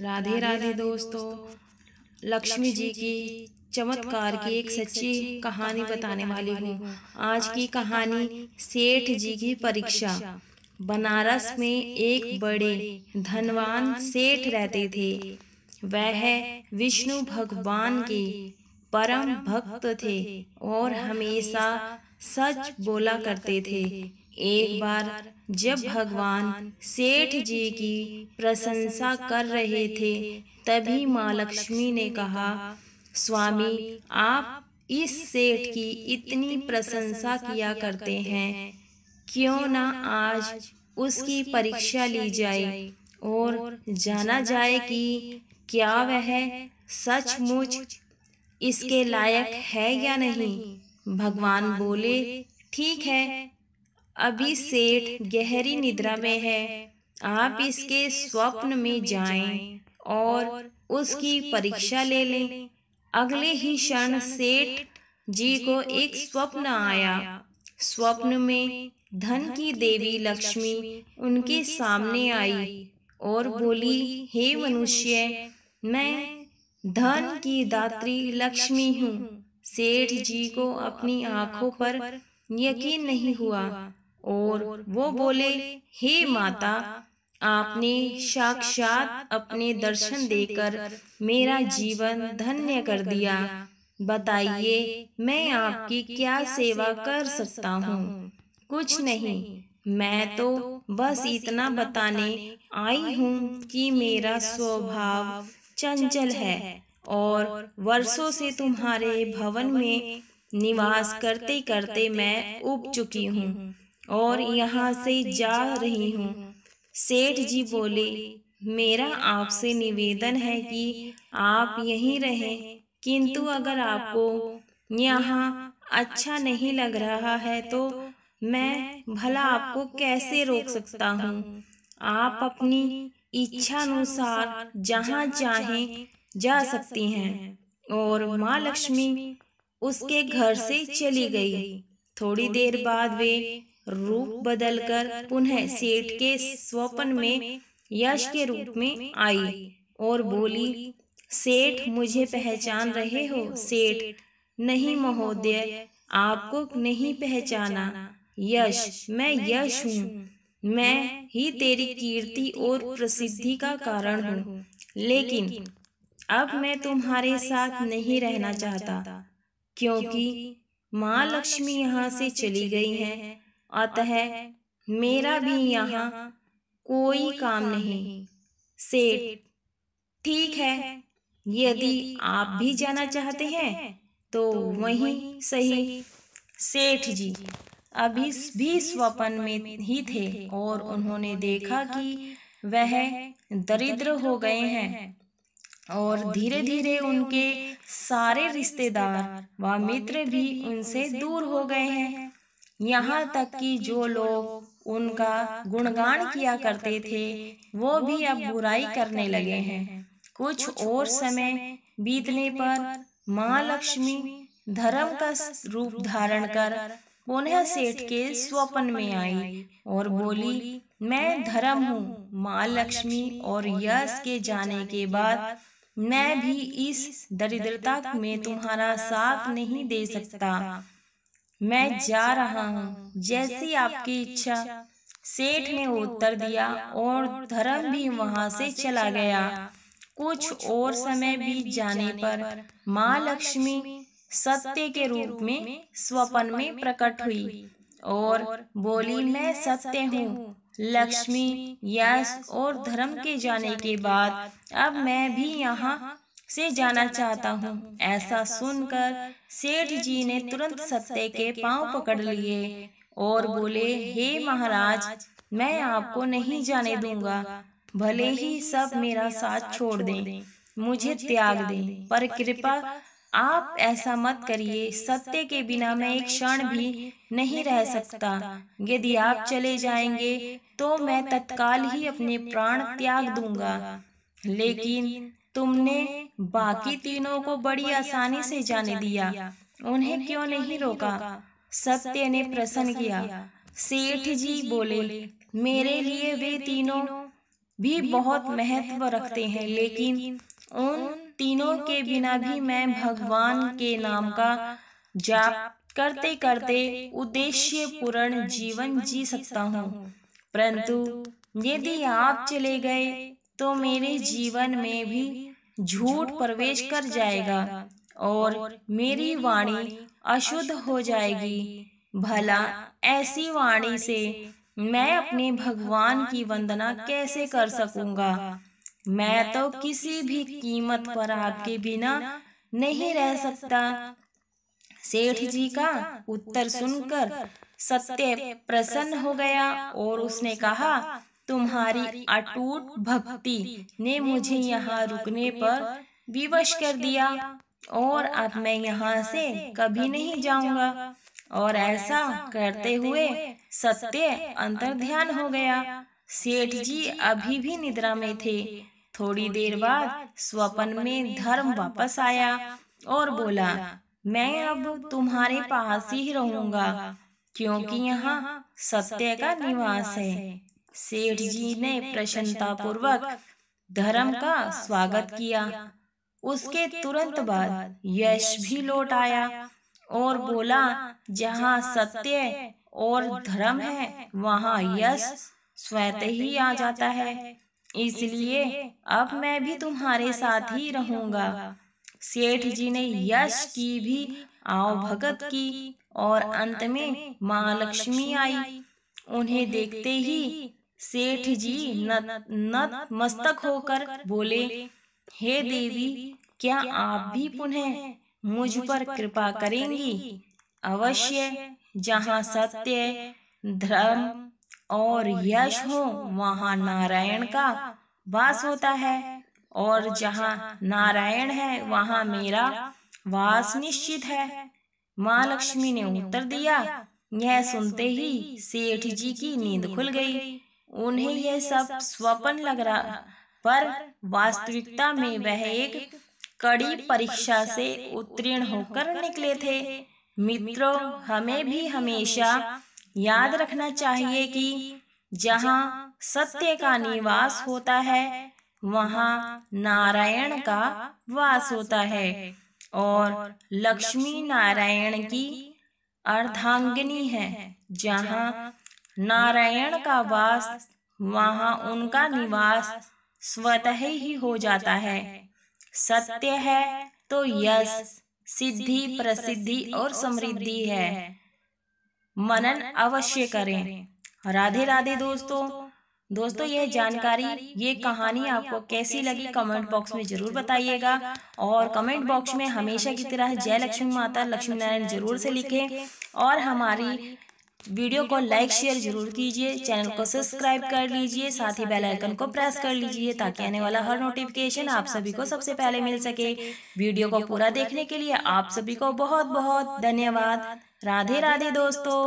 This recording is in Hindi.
राधे राधे दोस्तों लक्ष्मी जी की चमत्कार की एक सच्ची कहानी बताने वाली हूँ आज की कहानी सेठ जी की परीक्षा बनारस में एक बड़े धनवान सेठ रहते थे वह विष्णु भगवान के परम भक्त थे और हमेशा सच बोला करते थे एक बार जब भगवान सेठ जी की प्रशंसा कर रहे थे तभी माँ लक्ष्मी ने कहा स्वामी आप इस सेठ की इतनी प्रशंसा किया करते हैं क्यों ना आज उसकी परीक्षा ली जाए और जाना जाए कि क्या वह सचमुच इसके लायक है या नहीं भगवान बोले ठीक है अभी सेठ गहरी निद्रा में है आप इसके स्वप्न में जाएं और उसकी परीक्षा ले लें अगले ही क्षण सेठ जी को एक स्वप्न आया स्वप्न में धन की देवी लक्ष्मी उनके सामने आई और बोली हे मनुष्य मैं धन की दात्री लक्ष्मी हूँ सेठ जी को अपनी आंखों पर यकीन नहीं हुआ और वो बोले हे माता आपने साक्षात अपने दर्शन देकर मेरा जीवन धन्य कर दिया बताइए मैं आपकी क्या सेवा कर सकता हूँ कुछ नहीं मैं तो, तो बस इतना बताने आई हूँ कि मेरा स्वभाव चंचल है और वर्षों से तुम्हारे भवन में निवास करते करते मैं उब चुकी हूँ और यहाँ से जा रही हूँ सेठ जी बोले मेरा आपसे निवेदन है कि आप यहीं रहें किंतु अगर आपको यहाँ अच्छा नहीं लग रहा है तो मैं भला आपको कैसे रोक सकता हूँ आप अपनी इच्छा अनुसार जहाँ चाहें जा सकती हैं और माँ लक्ष्मी उसके घर से चली गई थोड़ी देर बाद वे रूप बदलकर पुनः सेठ के स्वप्न में यश के रूप में आई और बोली सेठ मुझे पहचान रहे हो सेठ नहीं महोदय आपको नहीं पहचाना यश मैं यश हूँ मैं ही तेरी कीर्ति और प्रसिद्धि का कारण हूँ लेकिन अब मैं तुम्हारे साथ नहीं रहना चाहता क्योंकि माँ लक्ष्मी यहाँ से चली गई हैं अतः मेरा भी यहाँ कोई काम नहीं सेठ ठीक है यदि आप भी जाना चाहते हैं तो वहीं सही सेठ जी अभी भी स्वपन में ही थे और उन्होंने देखा कि वह दरिद्र हो गए हैं और धीरे धीरे उनके सारे रिश्तेदार व मित्र भी उनसे दूर हो गए हैं यहाँ तक कि जो लोग उनका गुणगान किया करते थे वो भी अब बुराई करने लगे हैं कुछ और समय बीतने पर माँ लक्ष्मी धर्म का रूप धारण कर पुनः सेठ के स्वप्न में आई और बोली मैं धर्म हूँ माँ लक्ष्मी और यश के जाने के बाद मैं भी इस दरिद्रता में तुम्हारा साथ नहीं दे सकता मैं जा रहा हूँ जैसी आपकी इच्छा सेठ ने उत्तर दिया और धर्म भी वहां से चला गया कुछ और समय बीत जाने पर माँ लक्ष्मी सत्य के रूप में स्वपन में प्रकट हुई और बोली मैं सत्य हूँ लक्ष्मी यश और धर्म के जाने के बाद अब मैं भी यहाँ से जाना चाहता हूँ ऐसा सुनकर सेठ जी ने तुरंत सत्य के पांव पकड़ लिए और बोले हे महाराज मैं आपको नहीं जाने दूंगा भले ही सब मेरा साथ छोड़ दें मुझे त्याग दें पर कृपा आप ऐसा मत करिए सत्य के बिना मैं एक क्षण भी नहीं रह सकता यदि आप चले जाएंगे तो, तो मैं तत्काल ही अपने प्राण त्याग दूंगा लेकिन तुमने बाकी तीनों को बड़ी आसानी से जाने दिया उन्हें क्यों नहीं रोका सत्य ने प्रसन्न किया सेठ जी बोले मेरे लिए वे तीनों भी बहुत महत्व रखते हैं लेकिन उन तीनों के बिना भी मैं भगवान के नाम का जाप करते करते उद्देश्य पूर्ण जीवन जी सकता हूँ परंतु यदि आप चले गए तो, तो मेरे जीवन में भी झूठ प्रवेश कर जाएगा और मेरी वाणी अशुद्ध हो जाएगी भला ऐसी वाणी से मैं अपने भगवान की वंदना कैसे कर सकूंगा मैं तो, तो किसी भी कीमत पर आपके बिना नहीं रह सकता सेठ जी का उत्तर सुनकर सत्य प्रसन्न हो गया और उसने कहा तुम्हारी अटूट भक्ति ने मुझे यहाँ रुकने पर विवश कर दिया और अब मैं यहाँ से कभी नहीं जाऊँगा और ऐसा करते हुए सत्य अंतर ध्यान हो गया सेठ जी अभी भी निद्रा में थे थोड़ी देर बाद स्वपन में धर्म वापस आया और बोला मैं अब तुम्हारे पास ही रहूंगा क्योंकि यहाँ सत्य का निवास है सेठ जी ने पूर्वक धर्म का स्वागत किया उसके तुरंत बाद यश भी लौट आया और बोला जहाँ सत्य और धर्म है वहाँ यश स्वतः ही आ जाता है इसलिए अब मैं भी तुम्हारे साथ ही रहूंगा सेठ जी ने यश की भी आवभगत की और अंत में महालक्ष्मी आई उन्हें देखते ही सेठ जी नत मस्तक होकर बोले हे देवी क्या आप भी पुनः मुझ पर कृपा करेंगी अवश्य जहाँ सत्य धर्म और यश हो वहाँ नारायण का वास होता है और जहाँ नारायण है वहाँ मेरा वास निश्चित है माँ लक्ष्मी ने उत्तर दिया यह सुनते ही सेठ जी की नींद खुल गई उन्हें यह सब स्वप्न लग रहा पर वास्तविकता में वह एक कड़ी परीक्षा से उत्तीर्ण होकर निकले थे मित्रों हमें भी हमेशा याद रखना चाहिए कि जहाँ सत्य का निवास होता है वहाँ नारायण का वास होता है और लक्ष्मी नारायण की अर्धांगिनी है जहाँ नारायण का वास वहाँ उनका निवास स्वतः ही हो जाता है सत्य है तो, तो यश सिद्धि प्रसिद्धि और समृद्धि है मनन अवश्य करें राधे राधे दोस्तों दोस्तों यह जानकारी ये कहानी आपको कैसी लगी कमेंट बॉक्स में जरूर बताइएगा और कमेंट बॉक्स में हमेशा की तरह जय लक्ष्मी माता लक्ष्मी नारायण जरूर से लिखें और हमारी वीडियो को लाइक शेयर जरूर कीजिए चैनल को सब्सक्राइब कर लीजिए साथ ही बेल आइकन को प्रेस कर लीजिए ताकि आने वाला हर नोटिफिकेशन आप सभी को सबसे पहले मिल सके वीडियो को पूरा देखने के लिए आप सभी को बहुत बहुत धन्यवाद राधे राधे दोस्तों